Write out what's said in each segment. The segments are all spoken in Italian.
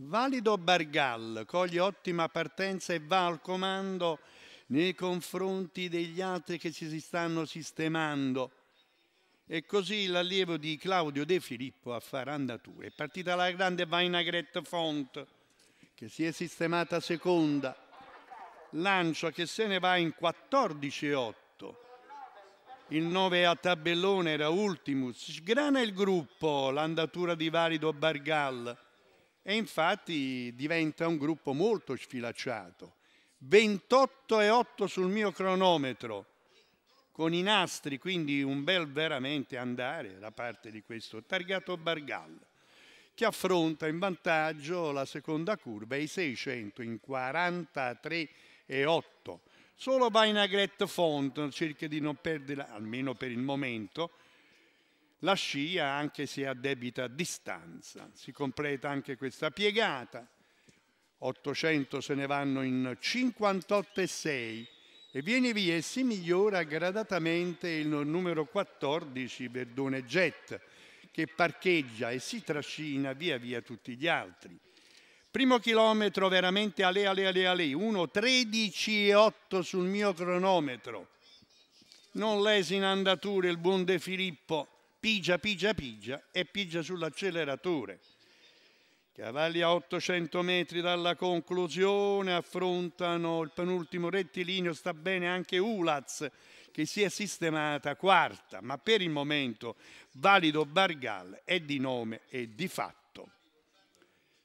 Valido Bargal coglie ottima partenza e va al comando nei confronti degli altri che si stanno sistemando. E così l'allievo di Claudio De Filippo a fare andatura. È partita la grande Vainagret Font, che si è sistemata seconda. Lancio che se ne va in 14-8. Il 9 a tabellone era Ultimus. Sgrana il gruppo, l'andatura di Valido Bargal e infatti diventa un gruppo molto sfilacciato. 28 e 8 sul mio cronometro, con i nastri, quindi un bel veramente andare da parte di questo targato Bargal, che affronta in vantaggio la seconda curva e i 600 in 43 e 8. Solo Bainagret Font cerca di non perderla, almeno per il momento, la scia anche se a debita distanza, si completa anche questa piegata. 800 se ne vanno in 58,6 e viene via e si migliora gradatamente il numero 14 Verdone Jet che parcheggia e si trascina via via tutti gli altri. Primo chilometro veramente alle alle alle ale, 1.13.8 sul mio cronometro. Non lesina andature il buon De Filippo pigia, pigia, pigia e pigia sull'acceleratore. Cavalli a 800 metri dalla conclusione affrontano il penultimo rettilineo, sta bene anche Ulaz che si è sistemata quarta, ma per il momento valido Bargal è di nome e di fatto.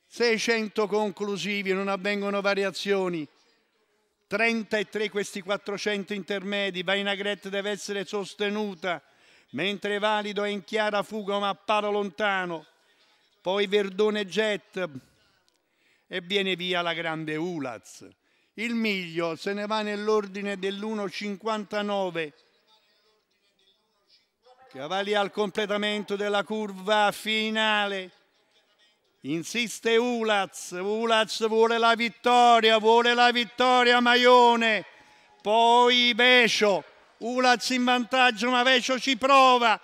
600 conclusivi, non avvengono variazioni. 33 questi 400 intermedi, Vainagrette deve essere sostenuta mentre Valido è in chiara fuga ma appara lontano, poi Verdone Jet e viene via la grande Ulaz. Il miglio se ne va nell'ordine dell'1,59. Cavalli al completamento della curva finale. Insiste Ulaz, Ulaz vuole la vittoria, vuole la vittoria Maione, poi Becio. Ulaz in vantaggio, ma Vecio ci prova.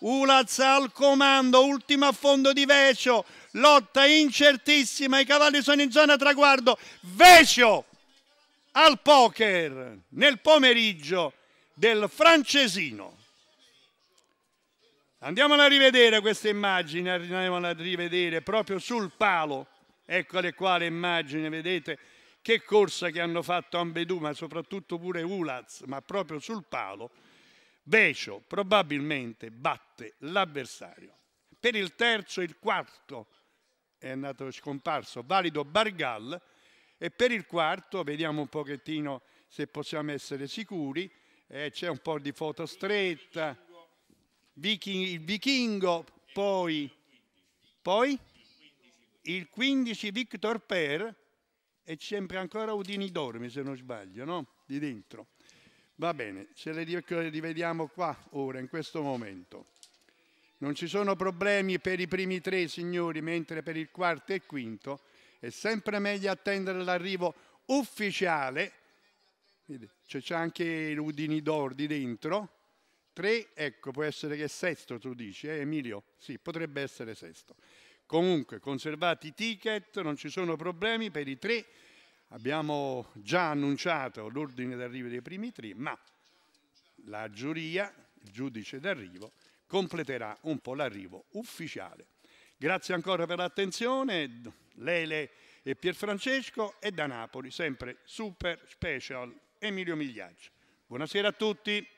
Ulaz al comando, ultimo affondo di Vecio, lotta incertissima, i cavalli sono in zona traguardo. Vecio al poker nel pomeriggio del francesino. Andiamola a rivedere queste immagini, andiamola a rivedere proprio sul palo. Eccole qua le immagini, vedete? Che corsa che hanno fatto ambedù, ma soprattutto pure Ulaz, ma proprio sul palo, Becio probabilmente batte l'avversario. Per il terzo e il quarto è andato scomparso valido Bargal e per il quarto vediamo un pochettino se possiamo essere sicuri. Eh, c'è un po' di foto stretta, Viking, il vichingo, poi, poi il 15 Victor Per e sempre ancora Udini dorme, se non sbaglio, no? Di dentro. Va bene, ce le rivediamo qua, ora, in questo momento. Non ci sono problemi per i primi tre, signori, mentre per il quarto e quinto è sempre meglio attendere l'arrivo ufficiale. C'è anche l'Udini d'Or di dentro. Tre, ecco, può essere che è sesto, tu dici, eh, Emilio? Sì, potrebbe essere sesto. Comunque, conservati i ticket, non ci sono problemi per i tre. Abbiamo già annunciato l'ordine d'arrivo dei primi tre, ma la giuria, il giudice d'arrivo, completerà un po' l'arrivo ufficiale. Grazie ancora per l'attenzione, Lele e Pierfrancesco e da Napoli, sempre super special Emilio Migliaccio. Buonasera a tutti.